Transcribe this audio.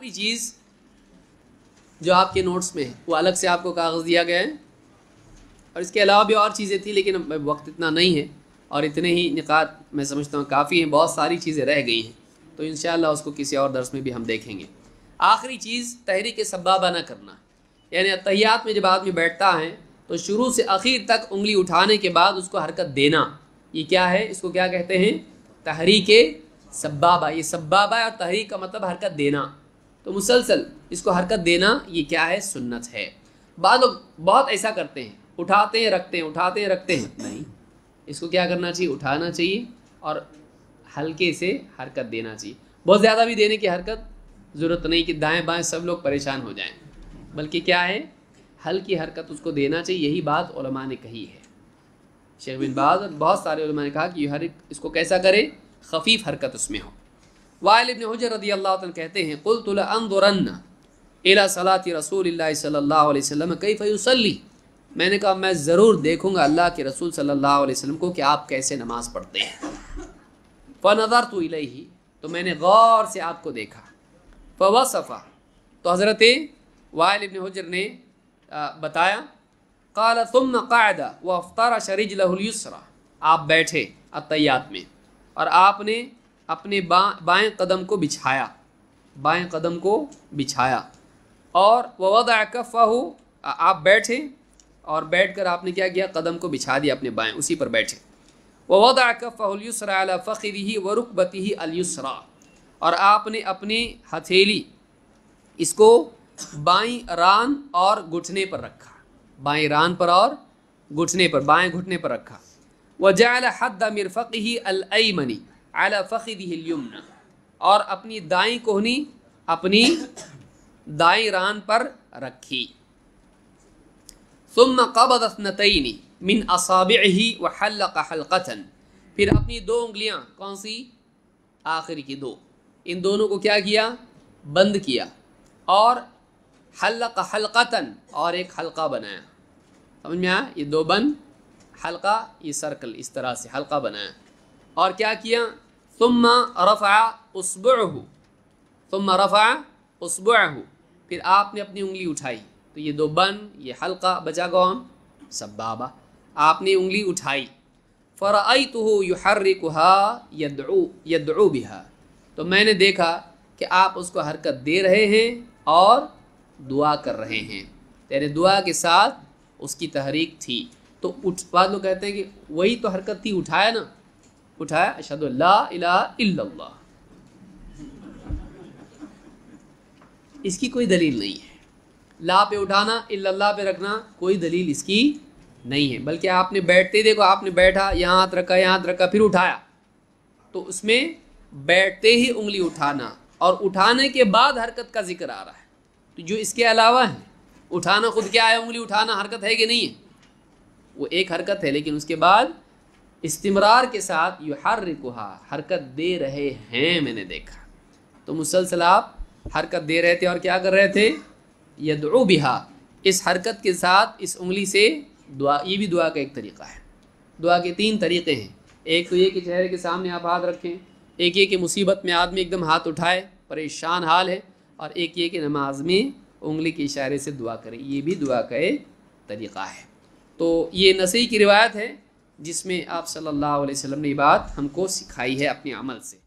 भी चीज़ जो आपके नोट्स में है वो अलग से आपको कागज़ दिया गया है और इसके अलावा भी और चीज़ें थी लेकिन वक्त इतना नहीं है और इतने ही निकात मैं समझता हूँ काफ़ी हैं बहुत सारी चीज़ें रह गई हैं तो इन उसको किसी और दर्स में भी हम देखेंगे आखिरी चीज़ तहरीक सब्बाबा ना करना यानी अतहयात में जब आदमी बैठता है तो शुरू से आखिर तक उंगली उठाने के बाद उसको हरकत देना ये क्या है इसको क्या कहते हैं तहरीक सब्बाबा ये सब्बाबा और तहरीक का मतलब हरकत देना तो मुसलसल इसको हरकत देना ये क्या है सुन्नत है बाद लोग बहुत ऐसा करते हैं उठाते हैं रखते हैं उठाते हैं रखते हैं नहीं इसको क्या करना चाहिए उठाना चाहिए और हल्के से हरकत देना चाहिए बहुत ज़्यादा भी देने की हरकत ज़रूरत नहीं कि दाएं बाएं सब लोग परेशान हो जाएं बल्कि क्या है हल्की हरकत उसको देना चाहिए यही बात उलमा ने कही है शेख बिन बाज और बहुत सारे उलमा ने कहा कि हर इसको कैसा करें खफीफ हरकत उसमें हो वायल हजर रदी अल्लाह कहते हैं कुल तुलरन अला सलात रसूल सल्ला कई फ़ैसली मैंने कहा मैं ज़रूर देखूँगा अल्लाह के रसूल सल्ला वसम को कि आप कैसे नमाज़ पढ़ते हैं नज़र तो ही तो मैंने गौर से आपको देखा फ़वसफ़ा तो हज़रत वायल हजर ने बताया कल तुम नायदा व अफ्तारा शरीज लहुलसरा आप बैठे अतैयात में और आपने अपने बा बाएँ कदम को बिछाया बाएँ कदम को बिछाया और ववद हो आप बैठे और बैठकर आपने क्या किया कदम को बिछा दिया अपने बाएँ उसी पर बैठे ववद फ़हलसरा फ़खरी वरुकबती ही अलयुसरा और आपने अपनी हथेली इसको बाई रान और घुटने पर रखा बाई रान पर और घुटने पर बाएं घुटने पर रखा वजाल हद ही अलमनी अला फ़खिदिलयमना और अपनी दाई कोहनी अपनी दाई रान पर रखी सुम कबद मिन असाब ही व हल्का हल्कन फिर अपनी दो उंगलियां कौन सी आखिर की दो इन दोनों को क्या किया बंद किया और हल्का हल्कतन और एक हल्का बनाया समझ में आया ये दो बंद हल्का ये सर्कल इस तरह से हल्का बनाया और क्या किया तुम रफ़ा उसबू तुम रफ़ा उसबू फिर आपने अपनी उंगली उठाई तो ये दो बन ये हल्का बजा गौम सब बाबा आपने उंगली उठाई आई तो यू हर्रिकुहा यदू यदू बिहा तो मैंने देखा कि आप उसको हरकत दे रहे हैं और दुआ कर रहे हैं तेरे दुआ के साथ उसकी तहरीक थी तो उठ बाद लोग कहते हैं कि वही तो हरकत थी उठाया ना उठाया अशद ला इसकी कोई दलील नहीं है ला पे उठाना इल्लाह पे रखना कोई दलील इसकी नहीं है बल्कि आपने बैठते देखो आपने बैठा यहाँ हाथ रखा यहाँ हाथ रखा फिर उठाया तो उसमें बैठते ही उंगली उठाना और उठाने के बाद हरकत का जिक्र आ रहा है तो जो इसके अलावा है उठाना खुद क्या है उंगली उठाना हरकत है कि नहीं है वो एक हरकत है लेकिन उसके बाद इस्तमरार के साथ यू हर्रिकुहा हरकत दे रहे हैं मैंने देखा तो मुसलसल आप हरकत दे रहे थे और क्या कर रहे थे यदु बिहा इस हरकत के साथ इस उंगली से दुआ ये भी दुआ का एक तरीका है दुआ के तीन तरीके हैं एक तो ये कि चेहरे के सामने आप हाथ रखें एक ये कि मुसीबत में आदमी एकदम हाथ उठाए परेशान हाल है और एक ये कि नमाज में उंगली के इशारे से दुआ करें ये भी दुआ का एक तरीका है तो ये नसी की रिवायत है जिसमें आप सल्लल्लाहु अलैहि वसल्लम ने बात हमको सिखाई है अपने अमल से